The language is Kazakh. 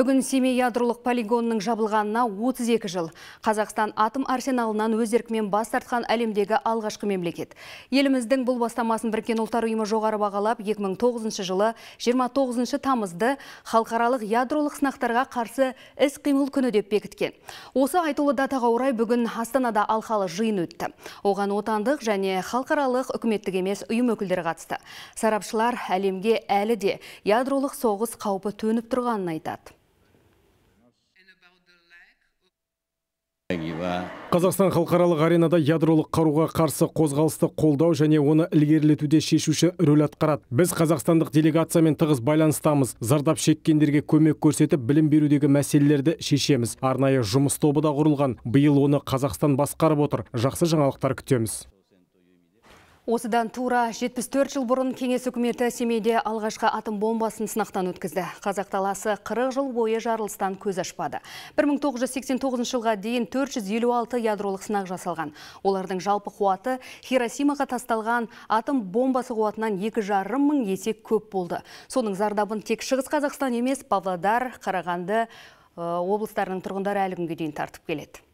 Бүгін Семей ядролық полигонының жабылғанына 32 жыл. Қазақстан атым арсеналынан өз еркімен бас тартқан әлемдегі алғашқы мемлекет. Еліміздің бұл бастамасын біркен ұлттар ұйымы жоғары бағалап, 2009 жылы 29 тамызды халықаралық ядролық сынақтарға қарсы іс қимыл күні деп бекіткен. Осы айтулы датаға орай бүгін Астанада алқалы жиын өтті. Оған отандық және халықаралық үкіметтік емес ұйым өкілдері қатысты. Сарапшылар әлемге әлі де ядролық соғыс қаупі төніп тұрғанын айтады. Қазақстан халықаралық аренада ядролық қаруға қарсы қозғалысты қолдау және оны ілгерілетуде шешуші рөл атқарады. Біз қазақстандық делегациямен тығыз байланыстамыз. Зардап шеккендерге көмек көрсетіп, білім берудегі мәселелерді шешеміз. Арнайы жұмыс тобы да құрылған. Биыл оны Қазақстан басқарып отыр. Жақсы жаңалықтар күтеміз. Осыдан тура 74 жыл бұрын кеңес үкіметі Семейде алғашқа атом бомбасын сынақтан өткізді. Қазақ таласы 40 жыл бойы жарылыстан көз ашпады. 1989 жылға дейін 456 ядролық сынақ жасалған. Олардың жалпы қуаты Хиросимаға тасталған атом бомбасы қуатынан 2,5 мың есе көп болды. Соның зардабын тек Шығыс Қазақстан емес, Павлодар, Қарағанды облыстарының тұрғындары әлі дейін тартып келеді.